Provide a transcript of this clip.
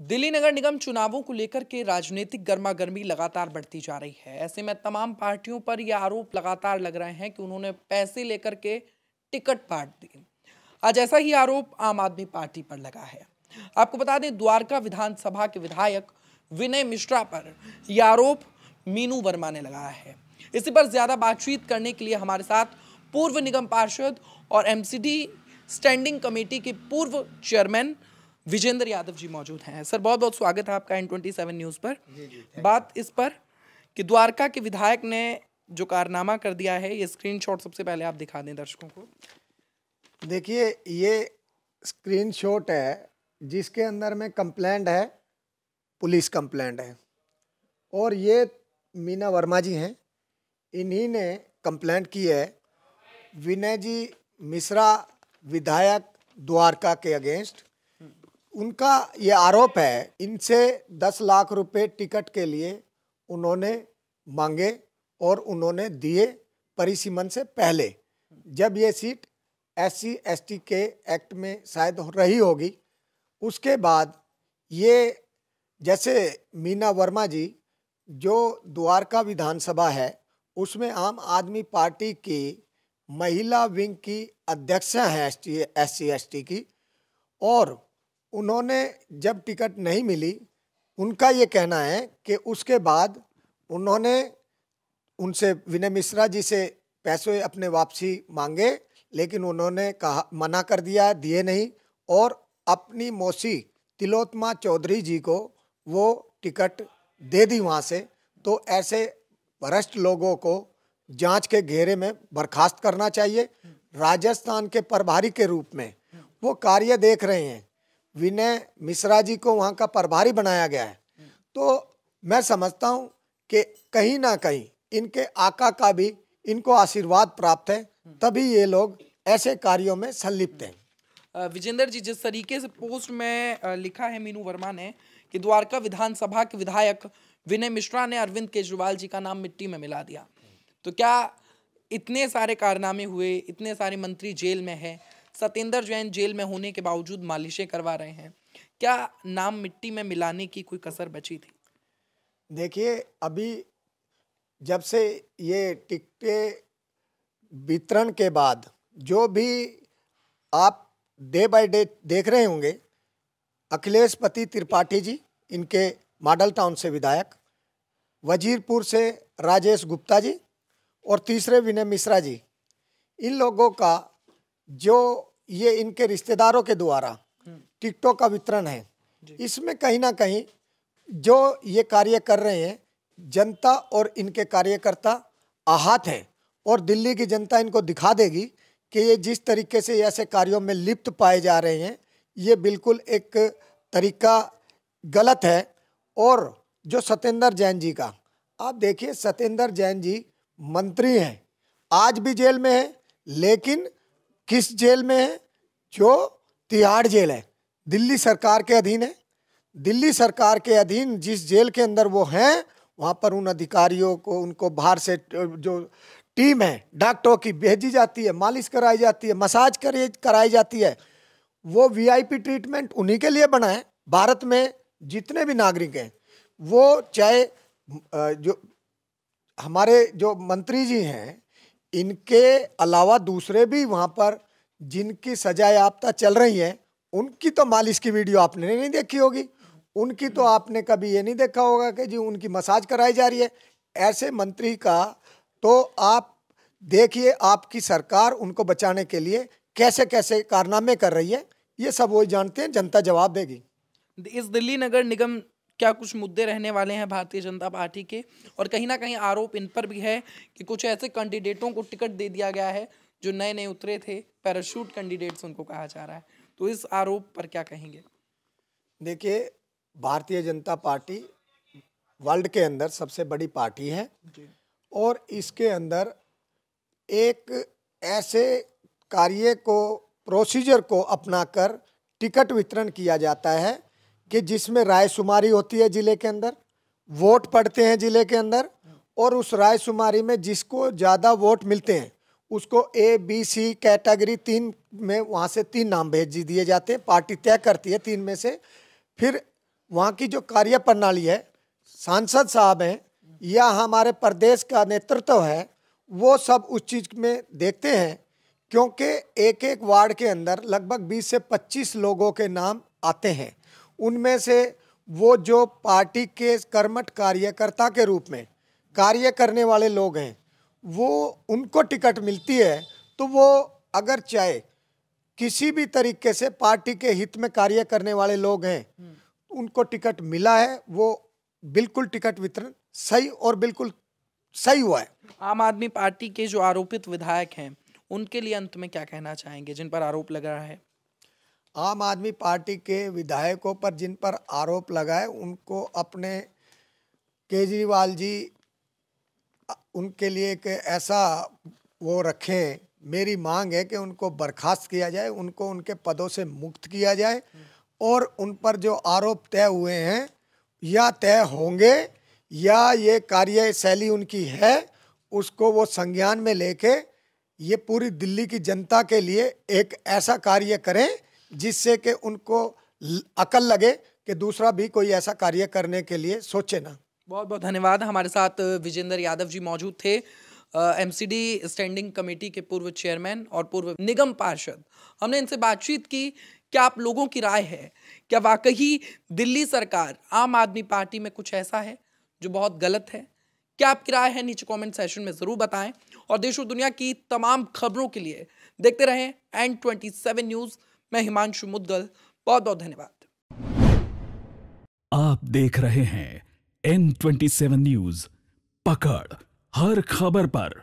दिल्ली नगर निगम चुनावों को लेकर के राजनीतिक गर्मा गर्मी लगातार बढ़ती जा रही है ऐसे में तमाम पार्टियों पर यह आरोप लगातार लग रहे हैं कि उन्होंने पैसे लेकर के टिकट बांट दिए आज ऐसा ही आरोप आम आदमी पार्टी पर लगा है आपको बता दें द्वारका विधानसभा के विधायक विनय मिश्रा पर यह आरोप मीनू वर्मा ने लगाया है इसी पर ज़्यादा बातचीत करने के लिए हमारे साथ पूर्व निगम पार्षद और एमसीडी स्टैंडिंग कमेटी के पूर्व चेयरमैन विजेंद्र यादव जी मौजूद हैं सर बहुत बहुत स्वागत है आपका एन ट्वेंटी सेवन न्यूज़ पर जी जी, बात इस पर कि द्वारका के विधायक ने जो कारनामा कर दिया है ये स्क्रीनशॉट सबसे पहले आप दिखा दें दर्शकों को देखिए ये स्क्रीनशॉट है जिसके अंदर में कंप्लेंट है पुलिस कंप्लेंट है और ये मीना वर्मा जी हैं इन्हीं ने कंप्लेंट की है विनय जी मिश्रा विधायक द्वारका के अगेंस्ट उनका ये आरोप है इनसे दस लाख रुपए टिकट के लिए उन्होंने मांगे और उन्होंने दिए परिसीमन से पहले जब ये सीट एस सी के एक्ट में शायद रही होगी उसके बाद ये जैसे मीना वर्मा जी जो द्वारका विधानसभा है उसमें आम आदमी पार्टी की महिला विंग की अध्यक्ष हैं एस टी एस सी की और उन्होंने जब टिकट नहीं मिली उनका ये कहना है कि उसके बाद उन्होंने उनसे विनय मिश्रा जी से पैसे अपने वापसी मांगे लेकिन उन्होंने कहा मना कर दिया दिए नहीं और अपनी मौसी तिलोत्मा चौधरी जी को वो टिकट दे दी वहाँ से तो ऐसे भ्रष्ट लोगों को जांच के घेरे में बर्खास्त करना चाहिए राजस्थान के प्रभारी के रूप में वो कार्य देख रहे हैं विनय मिश्रा जी को वहाँ का प्रभारी बनाया गया है तो मैं समझता हूँ कि कहीं ना कहीं इनके आका का भी इनको आशीर्वाद प्राप्त है तभी ये लोग ऐसे कार्यों में संलिप्त हैं विजेंद्र जी जिस तरीके से पोस्ट में लिखा है मीनू वर्मा ने कि द्वारका विधानसभा के विधायक विनय मिश्रा ने अरविंद केजरीवाल जी का नाम मिट्टी में मिला दिया तो क्या इतने सारे कारनामे हुए इतने सारे मंत्री जेल में हैं सतेंद्र जैन जेल में होने के बावजूद मालिशें करवा रहे हैं क्या नाम मिट्टी में मिलाने की कोई कसर बची थी देखिए अभी जब से ये टिकटे वितरण के बाद जो भी आप डे बाय डे देख रहे होंगे अखिलेश पति त्रिपाठी जी इनके मॉडल टाउन से विधायक वजीरपुर से राजेश गुप्ता जी और तीसरे विनय मिश्रा जी इन लोगों का जो ये इनके रिश्तेदारों के द्वारा हम्म। टिकटों का वितरण है इसमें कहीं ना कहीं जो ये कार्य कर रहे हैं जनता और इनके कार्यकर्ता आहत है और दिल्ली की जनता इनको दिखा देगी कि ये जिस तरीके से ऐसे कार्यों में लिप्त पाए जा रहे हैं ये बिल्कुल एक तरीका गलत है और जो सत्येंद्र जैन जी का आप देखिए सत्येंद्र जैन जी मंत्री हैं आज भी जेल में हैं लेकिन किस जेल में है जो तिहाड़ जेल है दिल्ली सरकार के अधीन है दिल्ली सरकार के अधीन जिस जेल के अंदर वो हैं वहाँ पर उन अधिकारियों को उनको बाहर से जो टीम है डॉक्टरों की भेजी जाती है मालिश कराई जाती है मसाज करे कराई जाती है वो वीआईपी ट्रीटमेंट उन्हीं के लिए बना है भारत में जितने भी नागरिक हैं वो चाहे जो हमारे जो मंत्री जी हैं इनके अलावा दूसरे भी वहाँ पर जिनकी सजा याफ्ता चल रही हैं उनकी तो मालिश की वीडियो आपने नहीं देखी होगी उनकी तो आपने कभी ये नहीं देखा होगा कि जी उनकी मसाज कराई जा रही है ऐसे मंत्री का तो आप देखिए आपकी सरकार उनको बचाने के लिए कैसे कैसे कारनामे कर रही है ये सब वो जानते हैं जनता जवाब देगी इस दिल्ली नगर निगम क्या कुछ मुद्दे रहने वाले हैं भारतीय जनता पार्टी के और कहीं ना कहीं आरोप इन पर भी है कि कुछ ऐसे कैंडिडेटों को टिकट दे दिया गया है जो नए नए उतरे थे पैराशूट कैंडिडेट्स उनको कहा जा रहा है तो इस आरोप पर क्या कहेंगे देखिए भारतीय जनता पार्टी वर्ल्ड के अंदर सबसे बड़ी पार्टी है और इसके अंदर एक ऐसे कार्य को प्रोसीजर को अपनाकर टिकट वितरण किया जाता है कि जिसमें राय शुमारी होती है ज़िले के अंदर वोट पड़ते हैं ज़िले के अंदर और उस राय शुमारी में जिसको ज़्यादा वोट मिलते हैं उसको ए बी सी कैटेगरी तीन में वहाँ से तीन नाम भेज दिए जाते हैं पार्टी तय करती है तीन में से फिर वहाँ की जो कार्य प्रणाली है सांसद साहब हैं या हमारे प्रदेश का नेतृत्व है वो सब उस चीज़ में देखते हैं क्योंकि एक एक वार्ड के अंदर लगभग 20 से 25 लोगों के नाम आते हैं उनमें से वो जो पार्टी के कर्मठ कार्यकर्ता के रूप में कार्य करने वाले लोग हैं वो उनको टिकट मिलती है तो वो अगर चाहे किसी भी तरीके से पार्टी के हित में कार्य करने वाले लोग हैं तो उनको टिकट मिला है वो बिल्कुल टिकट वितरण सही और बिल्कुल सही हुआ है आम आदमी पार्टी के जो आरोपित विधायक हैं उनके लिए अंत में क्या कहना चाहेंगे जिन पर आरोप लग रहा है आम आदमी पार्टी के विधायकों पर जिन पर आरोप लगाए उनको अपने केजरीवाल जी उनके लिए एक ऐसा वो रखें मेरी मांग है कि उनको बर्खास्त किया जाए उनको उनके पदों से मुक्त किया जाए और उन पर जो आरोप तय हुए हैं या तय होंगे या ये कार्यशैली उनकी है उसको वो संज्ञान में लेके ये पूरी दिल्ली की जनता के लिए एक ऐसा कार्य करें जिससे कि उनको अकल लगे कि दूसरा भी कोई ऐसा कार्य करने के लिए सोचे ना बहुत बहुत धन्यवाद हमारे साथ विजेंद्र यादव जी मौजूद थे एमसीडी स्टैंडिंग कमेटी के पूर्व चेयरमैन और पूर्व निगम पार्षद हमने इनसे बातचीत की क्या आप लोगों की राय है क्या वाकई दिल्ली सरकार आम आदमी पार्टी में कुछ ऐसा है जो बहुत गलत है क्या आपकी राय है नीचे कमेंट सेशन में ज़रूर बताएं और देश और दुनिया की तमाम खबरों के लिए देखते रहें एंड ट्वेंटी सेवन न्यूज़ मैं हिमांशु मुद्गल बहुत बहुत धन्यवाद आप देख रहे हैं एन ट्वेंटी सेवन न्यूज पकड़ हर खबर पर